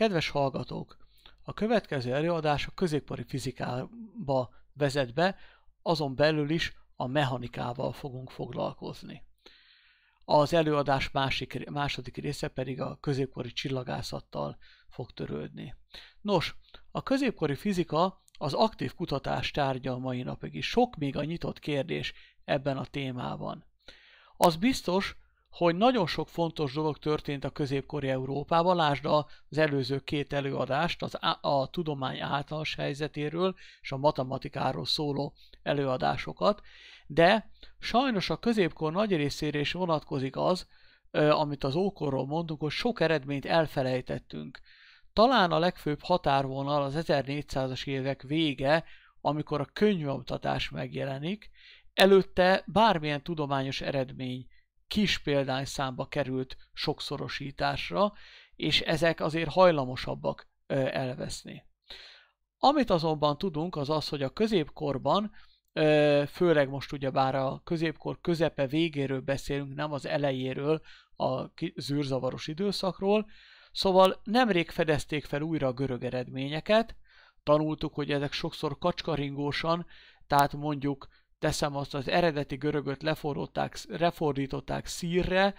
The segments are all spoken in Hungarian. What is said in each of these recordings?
Kedves hallgatók! A következő előadás a középkori fizikába vezet be, azon belül is a mechanikával fogunk foglalkozni. Az előadás másik, második része pedig a középkori csillagászattal fog törődni. Nos, a középkori fizika az aktív kutatás tárgya a mai napig is. Sok még a nyitott kérdés ebben a témában. Az biztos, hogy nagyon sok fontos dolog történt a középkori Európában, lásd az előző két előadást, az a, tudomány általános helyzetéről és a matematikáról szóló előadásokat, de sajnos a középkor nagy részére is vonatkozik az, amit az ókorról mondunk, hogy sok eredményt elfelejtettünk. Talán a legfőbb határvonal az 1400-as évek vége, amikor a könyvomtatás megjelenik, előtte bármilyen tudományos eredmény kis példányszámba került sokszorosításra, és ezek azért hajlamosabbak elveszni. Amit azonban tudunk, az az, hogy a középkorban, főleg most ugyebár a középkor közepe végéről beszélünk, nem az elejéről, a zűrzavaros időszakról, szóval nemrég fedezték fel újra a görög eredményeket, tanultuk, hogy ezek sokszor kacskaringósan, tehát mondjuk teszem azt, az eredeti görögöt lefordították, lefordították szírre,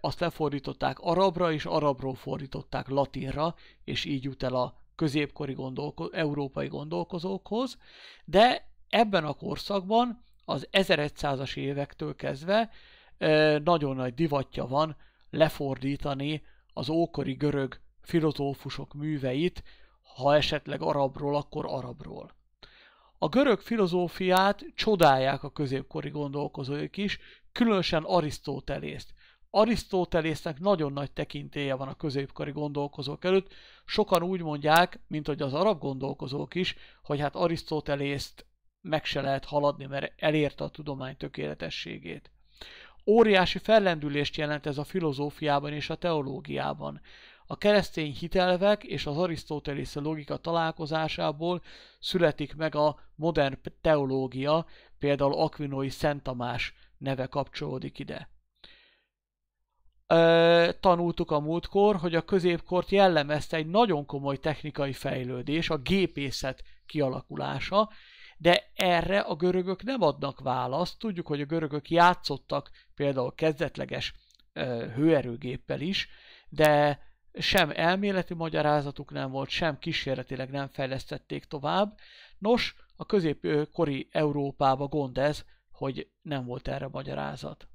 azt lefordították arabra, és arabról fordították latinra, és így jut el a középkori gondolko- európai gondolkozókhoz, de ebben a korszakban, az 1100-as évektől kezdve nagyon nagy divatja van lefordítani az ókori görög filozófusok műveit, ha esetleg arabról, akkor arabról. A görög filozófiát csodálják a középkori gondolkozóik is, különösen Arisztótelészt. Arisztótelésznek nagyon nagy tekintélye van a középkori gondolkozók előtt. Sokan úgy mondják, mint hogy az arab gondolkozók is, hogy hát Arisztótelészt meg se lehet haladni, mert elérte a tudomány tökéletességét. Óriási fellendülést jelent ez a filozófiában és a teológiában. A keresztény hitelvek és az arisztotelész logika találkozásából születik meg a modern teológia, például Aquinoi Szent Tamás neve kapcsolódik ide. tanultuk a múltkor, hogy a középkort jellemezte egy nagyon komoly technikai fejlődés, a gépészet kialakulása, de erre a görögök nem adnak választ. Tudjuk, hogy a görögök játszottak például kezdetleges ö, hőerőgéppel is, de sem elméleti magyarázatuk nem volt, sem kísérletileg nem fejlesztették tovább. Nos, a középkori Európába gond ez, hogy nem volt erre magyarázat.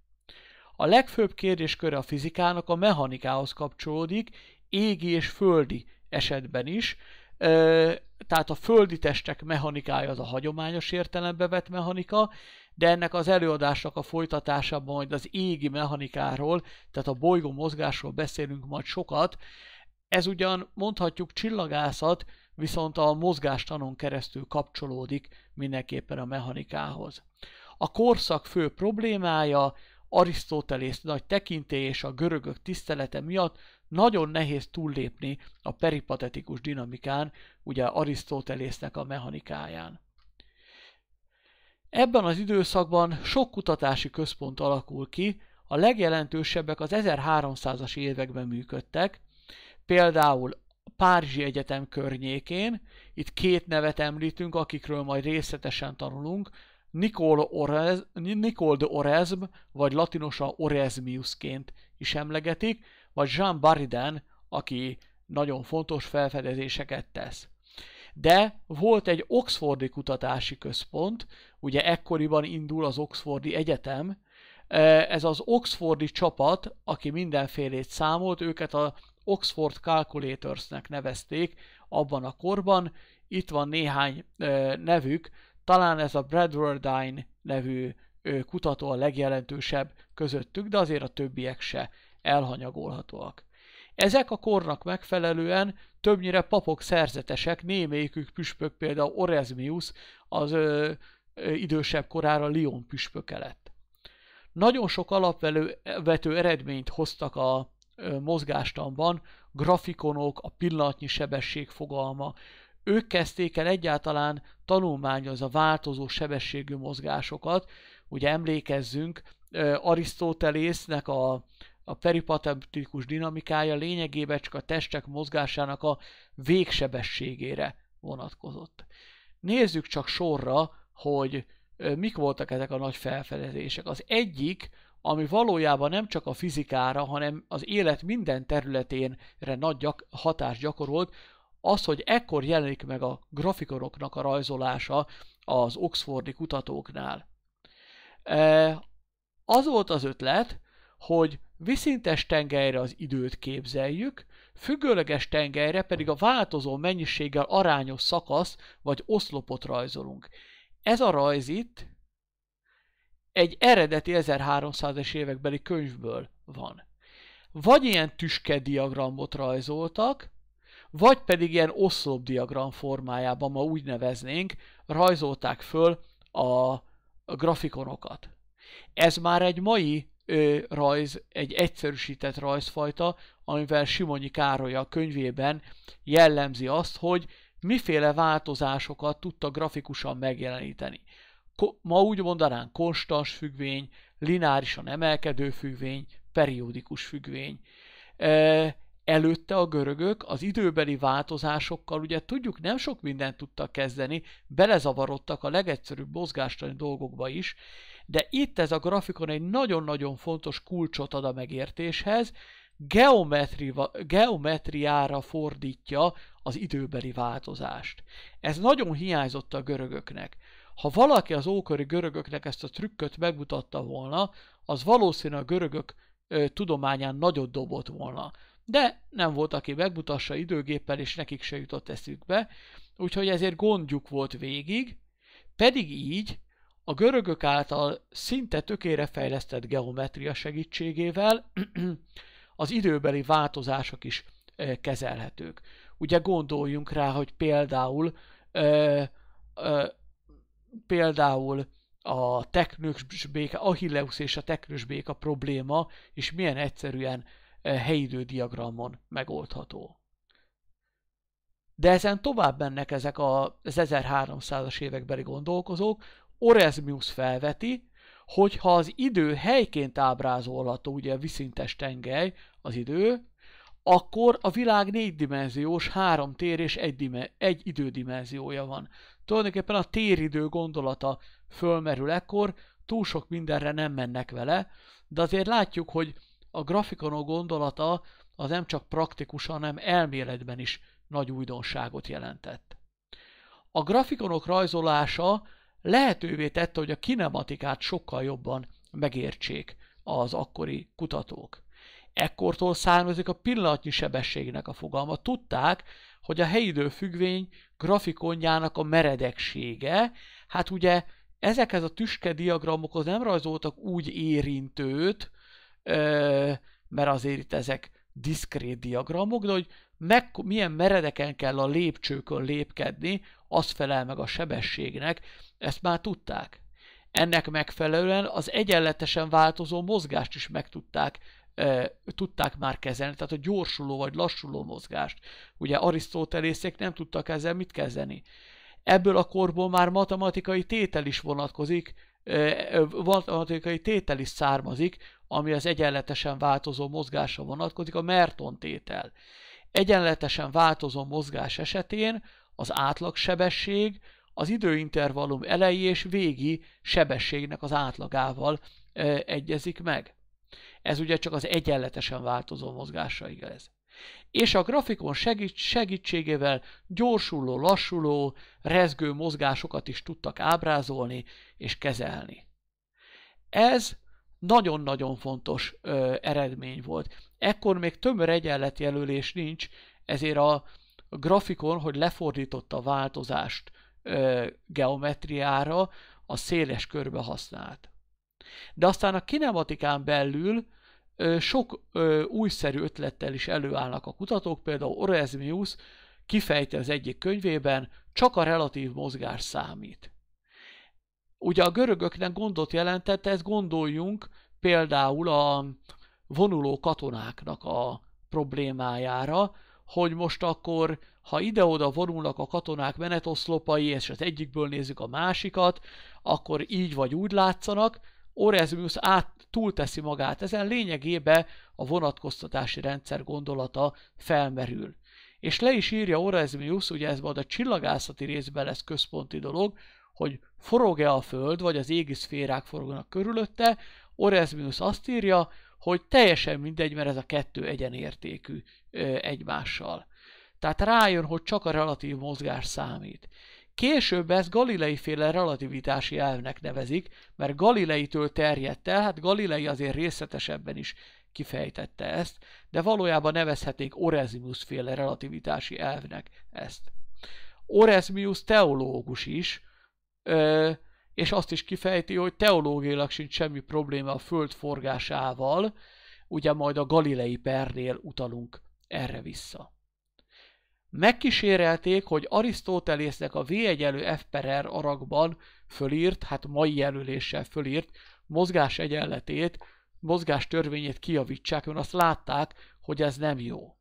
A legfőbb kérdésköre a fizikának a mechanikához kapcsolódik, égi és földi esetben is, tehát a földi testek mechanikája az a hagyományos értelembe vett mechanika, de ennek az előadásnak a folytatásában majd az égi mechanikáról, tehát a bolygó mozgásról beszélünk majd sokat. Ez ugyan mondhatjuk csillagászat, viszont a mozgástanon keresztül kapcsolódik mindenképpen a mechanikához. A korszak fő problémája Arisztotelész nagy tekintély és a görögök tisztelete miatt nagyon nehéz túllépni a peripatetikus dinamikán, ugye Arisztotelésznek a mechanikáján. Ebben az időszakban sok kutatási központ alakul ki, a legjelentősebbek az 1300-as években működtek, például Párizsi Egyetem környékén, itt két nevet említünk, akikről majd részletesen tanulunk, Nicole, de Orezm, vagy latinosan Orezmiusként is emlegetik, vagy Jean Bariden, aki nagyon fontos felfedezéseket tesz. De volt egy Oxfordi kutatási központ, ugye ekkoriban indul az Oxfordi Egyetem. E, ez az Oxfordi csapat, aki mindenfélét számolt, őket a Oxford Calculatorsnek nevezték abban a korban. Itt van néhány e, nevük, talán ez a Bradwardine nevű kutató a legjelentősebb közöttük, de azért a többiek se elhanyagolhatóak. Ezek a kornak megfelelően többnyire papok szerzetesek, némelyikük püspök, például Orezmius, az ö, idősebb korára Lyon püspöke lett. Nagyon sok alapvető eredményt hoztak a mozgástanban, grafikonok, a pillanatnyi sebesség fogalma. Ők kezdték el egyáltalán tanulmányozni a változó sebességű mozgásokat. Ugye emlékezzünk, Arisztotelésznek a, a peripatetikus dinamikája lényegében csak a testek mozgásának a végsebességére vonatkozott. Nézzük csak sorra hogy mik voltak ezek a nagy felfedezések. Az egyik, ami valójában nem csak a fizikára, hanem az élet minden területénre nagy gyak- hatást gyakorolt, az, hogy ekkor jelenik meg a grafikonoknak a rajzolása az oxfordi kutatóknál. Az volt az ötlet, hogy viszintes tengelyre az időt képzeljük, függőleges tengelyre pedig a változó mennyiséggel arányos szakasz vagy oszlopot rajzolunk. Ez a rajz itt egy eredeti 1300-es évekbeli könyvből van. Vagy ilyen tüske diagramot rajzoltak, vagy pedig ilyen oszlopdiagram formájában, ma úgy neveznénk, rajzolták föl a grafikonokat. Ez már egy mai ö, rajz, egy egyszerűsített rajzfajta, amivel Simonyi Károly a könyvében jellemzi azt, hogy miféle változásokat tudta grafikusan megjeleníteni. Ko- ma úgy mondanánk konstans függvény, lineárisan emelkedő függvény, periódikus függvény. E- előtte a görögök az időbeli változásokkal, ugye tudjuk, nem sok mindent tudtak kezdeni, belezavarodtak a legegyszerűbb mozgástani dolgokba is, de itt ez a grafikon egy nagyon-nagyon fontos kulcsot ad a megértéshez, geometriára fordítja az időbeli változást. Ez nagyon hiányzott a görögöknek. Ha valaki az ókori görögöknek ezt a trükköt megmutatta volna, az valószínűleg a görögök ö, tudományán nagyot dobott volna. De nem volt, aki megmutassa időgéppel, és nekik se jutott eszükbe, úgyhogy ezért gondjuk volt végig, pedig így a görögök által szinte tökére fejlesztett geometria segítségével az időbeli változások is kezelhetők. Ugye gondoljunk rá, hogy például például a teknős béka, Achilleus és a teknős béka probléma, is milyen egyszerűen helyidődiagramon megoldható. De ezen tovább mennek ezek az 1300-as évekbeli gondolkozók. Oresmius felveti, hogyha az idő helyként ábrázolható, ugye viszintes tengely az idő, akkor a világ négydimenziós, három tér és egy, dime, egy idődimenziója van. Tulajdonképpen a téridő gondolata fölmerül ekkor, túl sok mindenre nem mennek vele, de azért látjuk, hogy a grafikonok gondolata az nem csak praktikus, hanem elméletben is nagy újdonságot jelentett. A grafikonok rajzolása lehetővé tette, hogy a kinematikát sokkal jobban megértsék az akkori kutatók. Ekkortól származik a pillanatnyi sebességnek a fogalma. Tudták, hogy a helyidő függvény grafikonjának a meredeksége, hát ugye ezekhez a tüske diagramokhoz nem rajzoltak úgy érintőt, mert azért itt ezek diszkrét diagramok, de hogy meg, milyen meredeken kell a lépcsőkön lépkedni, az felel meg a sebességnek, ezt már tudták. Ennek megfelelően az egyenletesen változó mozgást is meg tudták, e, tudták már kezelni, tehát a gyorsuló vagy lassuló mozgást. Ugye arisztótelészek nem tudtak ezzel mit kezdeni. Ebből a korból már matematikai tétel is vonatkozik, e, matematikai tétel is származik, ami az egyenletesen változó mozgásra vonatkozik, a Merton tétel. Egyenletesen változó mozgás esetén az átlagsebesség az időintervallum elejé és végi sebességnek az átlagával e, egyezik meg. Ez ugye csak az egyenletesen változó mozgásra igaz. És a grafikon segítségével gyorsuló, lassuló, rezgő mozgásokat is tudtak ábrázolni és kezelni. Ez nagyon-nagyon fontos ö, eredmény volt. Ekkor még tömör jelölés nincs, ezért a, grafikon, hogy lefordította a változást ö, geometriára, a széles körbe használt. De aztán a kinematikán belül ö, sok ö, újszerű ötlettel is előállnak a kutatók, például Oresmius kifejti az egyik könyvében, csak a relatív mozgás számít. Ugye a görögöknek gondot jelentett, ezt gondoljunk például a vonuló katonáknak a problémájára, hogy most akkor, ha ide-oda vonulnak a katonák menetoszlopai, és az egyikből nézzük a másikat, akkor így vagy úgy látszanak, Orezmius át túlteszi magát. Ezen lényegébe a vonatkoztatási rendszer gondolata felmerül. És le is írja Orezmius, ugye ez majd a csillagászati részben lesz központi dolog, hogy forog-e a Föld, vagy az égi szférák forognak körülötte, Oresmius azt írja, hogy teljesen mindegy, mert ez a kettő egyenértékű egymással. Tehát rájön, hogy csak a relatív mozgás számít. Később ezt Galilei féle relativitási elvnek nevezik, mert Galileitől terjedt el, hát Galilei azért részletesebben is kifejtette ezt, de valójában nevezhetnénk Oresmius féle relativitási elvnek ezt. Oresmius teológus is, és azt is kifejti, hogy teológiailag sincs semmi probléma a föld forgásával, ugye majd a galilei pernél utalunk erre vissza. Megkísérelték, hogy Arisztótelésznek a V egyenlő F per R aragban fölírt, hát mai jelöléssel fölírt mozgás egyenletét, mozgás törvényét kiavítsák, mert azt látták, hogy ez nem jó.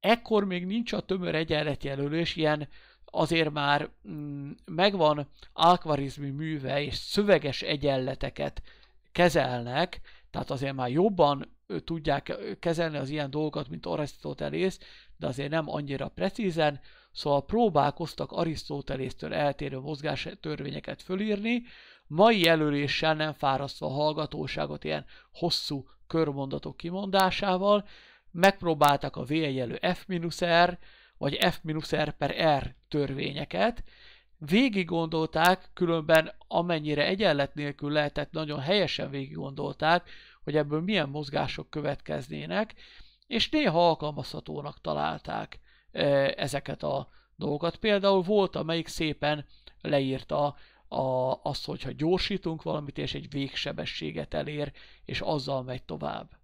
Ekkor még nincs a tömör jelölés, ilyen azért már mm, megvan alkvarizmi műve és szöveges egyenleteket kezelnek, tehát azért már jobban tudják kezelni az ilyen dolgokat, mint Arisztotelész, de azért nem annyira precízen, szóval próbálkoztak Arisztotelésztől eltérő mozgástörvényeket fölírni, mai jelöléssel nem fárasztva a hallgatóságot ilyen hosszú körmondatok kimondásával, megpróbáltak a V egyenlő F-R, vagy F-R per R törvényeket, végig gondolták, különben amennyire egyenlet nélkül lehetett, nagyon helyesen végig gondolták, hogy ebből milyen mozgások következnének, és néha alkalmazhatónak találták e, ezeket a dolgokat. Például volt, amelyik szépen leírta a, azt, hogyha gyorsítunk valamit, és egy végsebességet elér, és azzal megy tovább.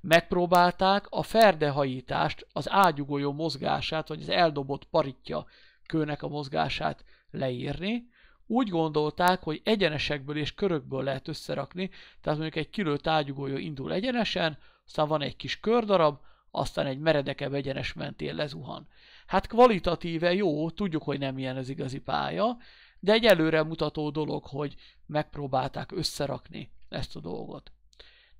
Megpróbálták a ferdehajítást, az ágyugolyó mozgását, vagy az eldobott paritja kőnek a mozgását leírni. Úgy gondolták, hogy egyenesekből és körökből lehet összerakni, tehát mondjuk egy kilőtt ágyugolyó indul egyenesen, aztán van egy kis kördarab, aztán egy meredekebb egyenes mentén lezuhan. Hát kvalitatíve jó, tudjuk, hogy nem ilyen az igazi pálya, de egy előre mutató dolog, hogy megpróbálták összerakni ezt a dolgot.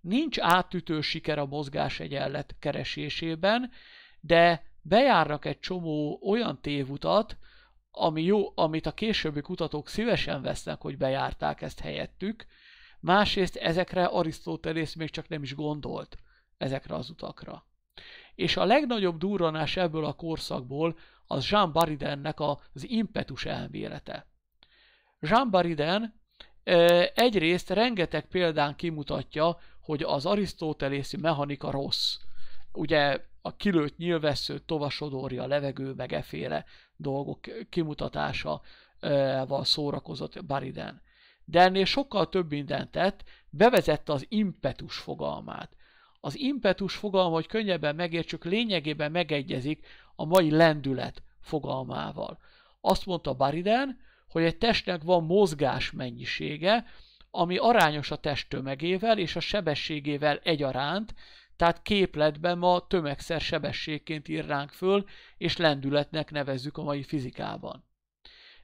Nincs átütő siker a mozgás egyenlet keresésében, de bejárnak egy csomó olyan tévutat, ami jó, amit a későbbi kutatók szívesen vesznek, hogy bejárták ezt helyettük, másrészt ezekre Arisztotelész még csak nem is gondolt, ezekre az utakra. És a legnagyobb durranás ebből a korszakból az Jean Baridennek az impetus elmélete. Jean Bariden egyrészt rengeteg példán kimutatja, hogy az arisztótelészi mechanika rossz. Ugye a kilőtt nyilvessző, a levegő, meg eféle dolgok van szórakozott Bariden. De ennél sokkal több mindent tett, bevezette az impetus fogalmát. Az impetus fogalma, hogy könnyebben megértsük, lényegében megegyezik a mai lendület fogalmával. Azt mondta Bariden, hogy egy testnek van mozgás mennyisége, ami arányos a test tömegével és a sebességével egyaránt, tehát képletben ma tömegszer sebességként ír ránk föl, és lendületnek nevezzük a mai fizikában.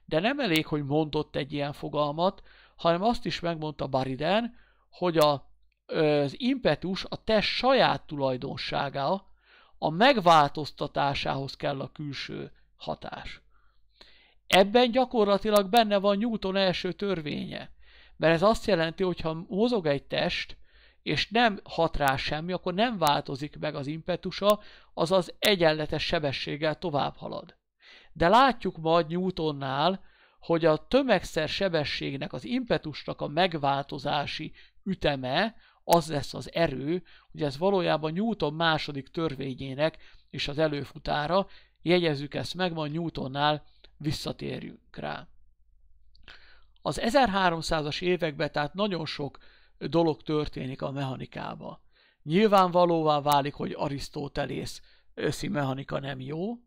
De nem elég, hogy mondott egy ilyen fogalmat, hanem azt is megmondta Bariden, hogy a, az impetus a test saját tulajdonsága, a megváltoztatásához kell a külső hatás. Ebben gyakorlatilag benne van Newton első törvénye. Mert ez azt jelenti, hogy ha mozog egy test, és nem hat rá semmi, akkor nem változik meg az impetusa, azaz egyenletes sebességgel tovább halad. De látjuk majd Newtonnál, hogy a tömegszer sebességnek, az impetusnak a megváltozási üteme, az lesz az erő, hogy ez valójában Newton második törvényének és az előfutára, jegyezzük ezt meg, majd Newtonnál visszatérjünk rá. Az 1300-as években tehát nagyon sok dolog történik a mechanikába. Nyilvánvalóvá válik, hogy Arisztótelész összi mechanika nem jó,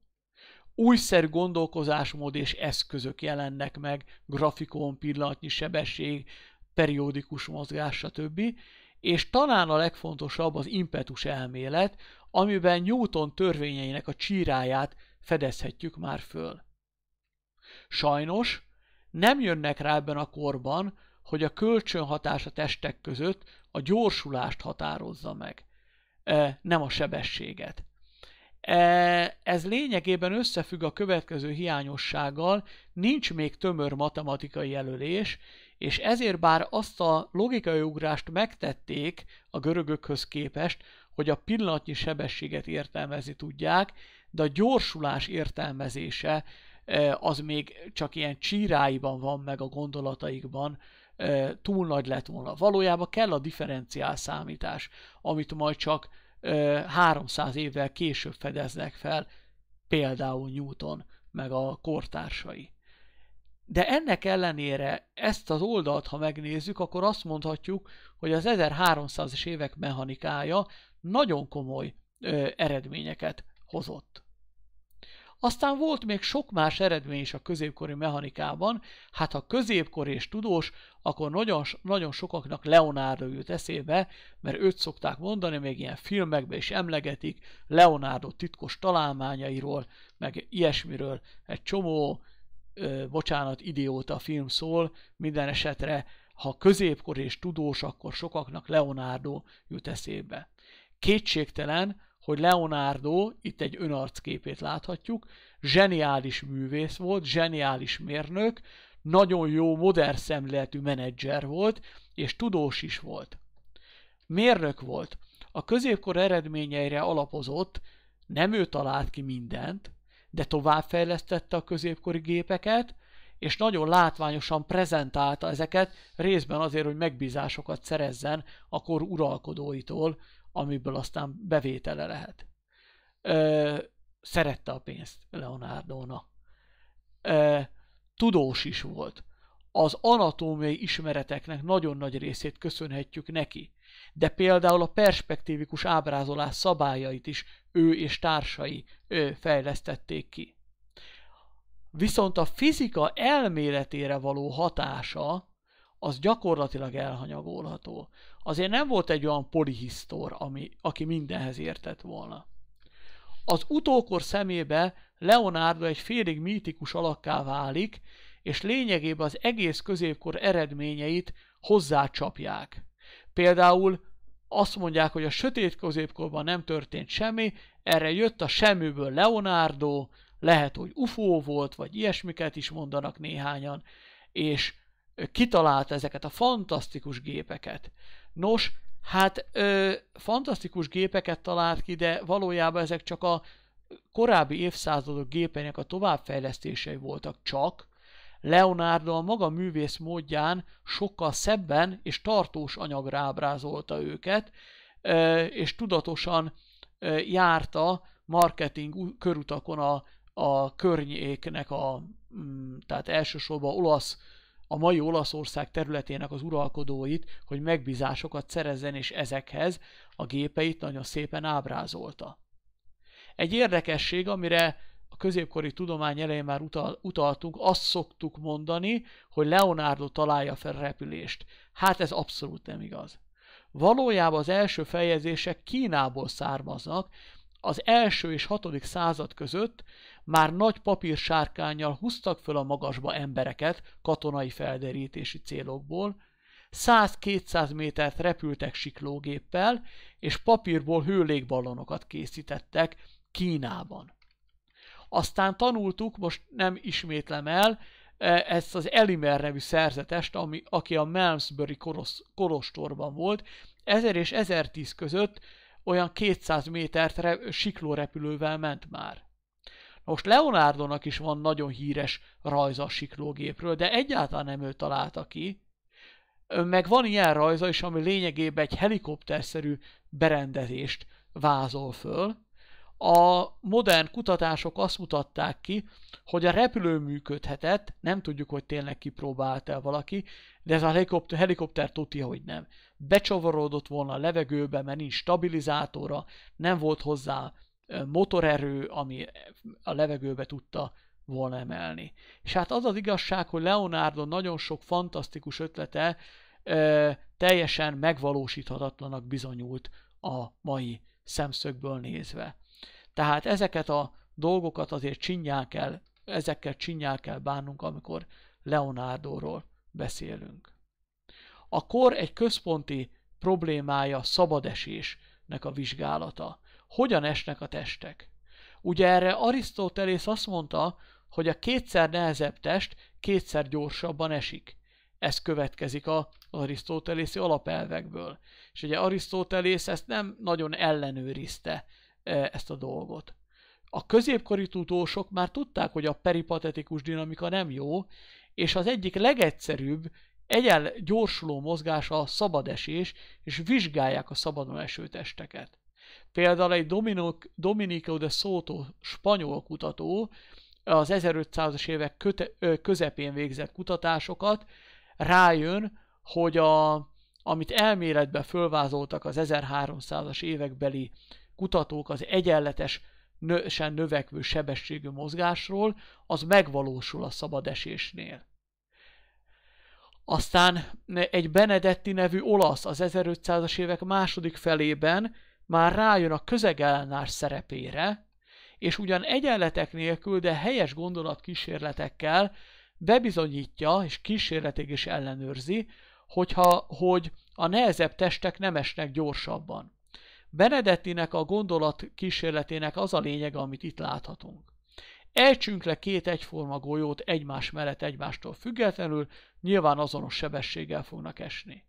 újszerű gondolkozásmód és eszközök jelennek meg, grafikon, pillanatnyi sebesség, periódikus mozgás, stb. És talán a legfontosabb az impetus elmélet, amiben Newton törvényeinek a csíráját fedezhetjük már föl. Sajnos nem jönnek rá ebben a korban, hogy a kölcsönhatás a testek között a gyorsulást határozza meg, e, nem a sebességet. E, ez lényegében összefügg a következő hiányossággal, nincs még tömör matematikai jelölés, és ezért bár azt a logikai ugrást megtették a görögökhöz képest, hogy a pillanatnyi sebességet értelmezni tudják, de a gyorsulás értelmezése az még csak ilyen csíráiban van meg a gondolataikban, túl nagy lett volna. Valójában kell a differenciál számítás, amit majd csak 300 évvel később fedeznek fel, például Newton meg a kortársai. De ennek ellenére ezt az oldalt, ha megnézzük, akkor azt mondhatjuk, hogy az 1300-es évek mechanikája nagyon komoly ö, eredményeket hozott. Aztán volt még sok más eredmény is a középkori mechanikában, hát ha középkori és tudós, akkor nagyon, nagyon sokaknak Leonardo jut eszébe, mert őt szokták mondani, még ilyen filmekben is emlegetik, Leonardo titkos találmányairól, meg ilyesmiről egy csomó, ö, bocsánat, idióta film szól, minden esetre, ha középkor és tudós, akkor sokaknak Leonardo jut eszébe. Kétségtelen, hogy Leonardo, itt egy önarcképét láthatjuk, zseniális művész volt, zseniális mérnök, nagyon jó modern szemléletű menedzser volt, és tudós is volt. Mérnök volt. A középkor eredményeire alapozott, nem ő talált ki mindent, de továbbfejlesztette a középkori gépeket, és nagyon látványosan prezentálta ezeket, részben azért, hogy megbízásokat szerezzen a kor uralkodóitól, amiből aztán bevétele lehet. Ö, szerette a pénzt Leonardóna. Ö, tudós is volt. Az anatómiai ismereteknek nagyon nagy részét köszönhetjük neki, de például a perspektívikus ábrázolás szabályait is ő és társai ő fejlesztették ki. Viszont a fizika elméletére való hatása az gyakorlatilag elhanyagolható azért nem volt egy olyan polihisztor, ami, aki mindenhez értett volna. Az utókor szemébe Leonardo egy félig mítikus alakká válik, és lényegében az egész középkor eredményeit hozzácsapják. Például azt mondják, hogy a sötét középkorban nem történt semmi, erre jött a semmiből Leonardo, lehet, hogy UFO volt, vagy ilyesmiket is mondanak néhányan, és kitalált ezeket a fantasztikus gépeket. Nos, hát ö, fantasztikus gépeket talált ki, de valójában ezek csak a korábbi évszázadok gépeinek a továbbfejlesztései voltak csak, Leonardo a maga művész módján sokkal szebben és tartós anyagra ábrázolta őket, és tudatosan járta marketing körutakon a, a környéknek a, mm, tehát elsősorban olasz a mai Olaszország területének az uralkodóit, hogy megbízásokat szerezzen, és ezekhez a gépeit nagyon szépen ábrázolta. Egy érdekesség, amire a középkori tudomány elején már utal, utaltunk, azt szoktuk mondani, hogy Leonardo találja fel repülést. Hát ez abszolút nem igaz. Valójában az első fejezések Kínából származnak, az első és hatodik század között már nagy sárkányjal húztak föl a magasba embereket katonai felderítési célokból, 100-200 métert repültek siklógéppel, és papírból hőlégballonokat készítettek Kínában. Aztán tanultuk, most nem ismétlem el, e, ezt az Elimer nevű szerzetest, ami, aki a Malmesbury korostorban volt, 1000 és 1010 között olyan 200 métert re, siklórepülővel ment már. Most Leonardonak is van nagyon híres rajza a siklógépről, de egyáltalán nem ő találta ki. Meg van ilyen rajza is, ami lényegében egy helikopterszerű berendezést vázol föl. A modern kutatások azt mutatták ki, hogy a repülő működhetett, nem tudjuk, hogy tényleg kipróbált el valaki, de ez a helikopter, helikopter tudja, hogy nem. Becsavarodott volna a levegőbe, mert nincs stabilizátora, nem volt hozzá motorerő, ami a levegőbe tudta volna emelni. És hát az az igazság, hogy Leonardo nagyon sok fantasztikus ötlete ö, teljesen megvalósíthatatlanak bizonyult a mai szemszögből nézve. Tehát ezeket a dolgokat azért csinyán kell, ezekkel csinyán kell bánnunk, amikor Leonardo-ról beszélünk. A kor egy központi problémája szabadesésnek a vizsgálata hogyan esnek a testek. Ugye erre Arisztotelész azt mondta, hogy a kétszer nehezebb test kétszer gyorsabban esik. Ez következik a arisztotelészi alapelvekből. És ugye Arisztotelész ezt nem nagyon ellenőrizte e, ezt a dolgot. A középkori tudósok már tudták, hogy a peripatetikus dinamika nem jó, és az egyik legegyszerűbb, egyen gyorsuló mozgás a szabadesés, és vizsgálják a szabadon eső testeket. Például egy Dominok, Dominico de Soto spanyol kutató az 1500-as évek köte, közepén végzett kutatásokat rájön, hogy a, amit elméletben fölvázoltak az 1300-as évekbeli kutatók az egyenletes nősen növekvő sebességű mozgásról, az megvalósul a szabadesésnél. Aztán egy Benedetti nevű olasz az 1500-as évek második felében már rájön a közegellenárs szerepére, és ugyan egyenletek nélkül, de helyes gondolatkísérletekkel bebizonyítja, és kísérletig is ellenőrzi, hogyha, hogy a nehezebb testek nem esnek gyorsabban. Benedettinek a gondolat kísérletének az a lényege, amit itt láthatunk. Ejtsünk le két egyforma golyót egymás mellett egymástól függetlenül, nyilván azonos sebességgel fognak esni.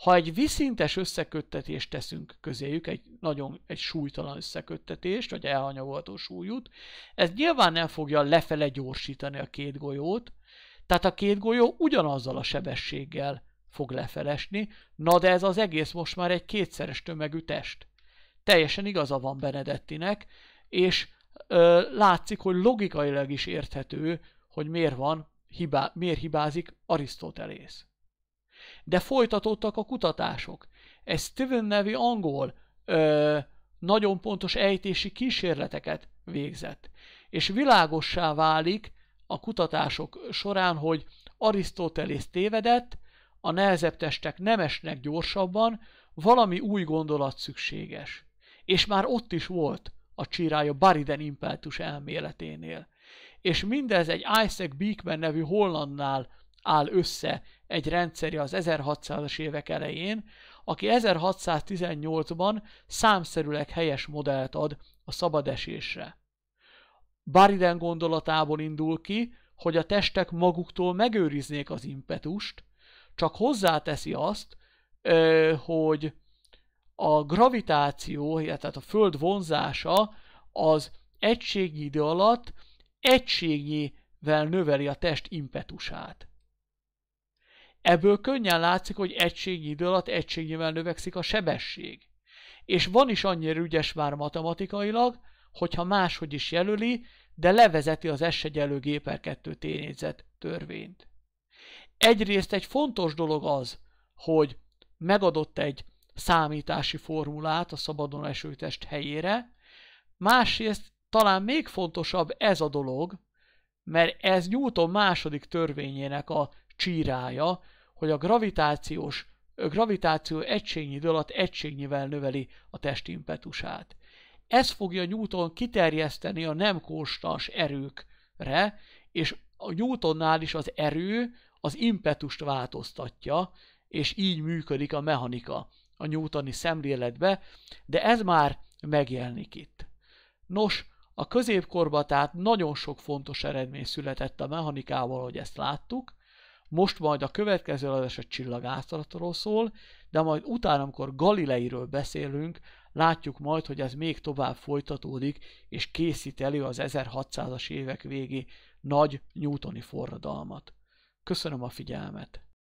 Ha egy viszintes összeköttetést teszünk közéjük, egy nagyon egy súlytalan összeköttetést, vagy elhanyagolható súlyút, ez nyilván nem fogja lefele gyorsítani a két golyót, tehát a két golyó ugyanazzal a sebességgel fog lefelesni, na de ez az egész most már egy kétszeres tömegű test. Teljesen igaza van Benedettinek, és ö, látszik, hogy logikailag is érthető, hogy miért van, hibá, miért hibázik Arisztotelész. De folytatódtak a kutatások. Ez Steven nevű angol ö, nagyon pontos ejtési kísérleteket végzett. És világossá válik a kutatások során, hogy Arisztotelész tévedett, a nehezebb testek nem esnek gyorsabban, valami új gondolat szükséges. És már ott is volt a csirája Bariden impeltus elméleténél. És mindez egy Isaac Beekman nevű hollandnál áll össze egy rendszeri az 1600-as évek elején, aki 1618-ban számszerűleg helyes modellt ad a szabadesésre. Bariden gondolatából indul ki, hogy a testek maguktól megőriznék az impetust, csak hozzáteszi azt, hogy a gravitáció, tehát a Föld vonzása az egységnyi idő alatt egységnyivel növeli a test impetusát. Ebből könnyen látszik, hogy egységnyi idő alatt egységnyivel növekszik a sebesség. És van is annyira ügyes már matematikailag, hogyha máshogy is jelöli, de levezeti az S egyenlő Géper 2 tényézet törvényt. Egyrészt egy fontos dolog az, hogy megadott egy számítási formulát a szabadon eső test helyére, másrészt talán még fontosabb ez a dolog, mert ez Newton második törvényének a csírája, hogy a gravitációs a gravitáció egységnyi idő alatt egységnyivel növeli a testimpetusát. Ez fogja Newton kiterjeszteni a nem konstans erőkre, és a Newtonnál is az erő az impetust változtatja, és így működik a mechanika a newtoni szemléletbe, de ez már megjelenik itt. Nos, a középkorban tehát nagyon sok fontos eredmény született a mechanikával, hogy ezt láttuk, most majd a következő adás a csillagászatról szól, de majd utána, amikor Galileiről beszélünk, látjuk majd, hogy ez még tovább folytatódik, és készít elő az 1600-as évek végi nagy newtoni forradalmat. Köszönöm a figyelmet!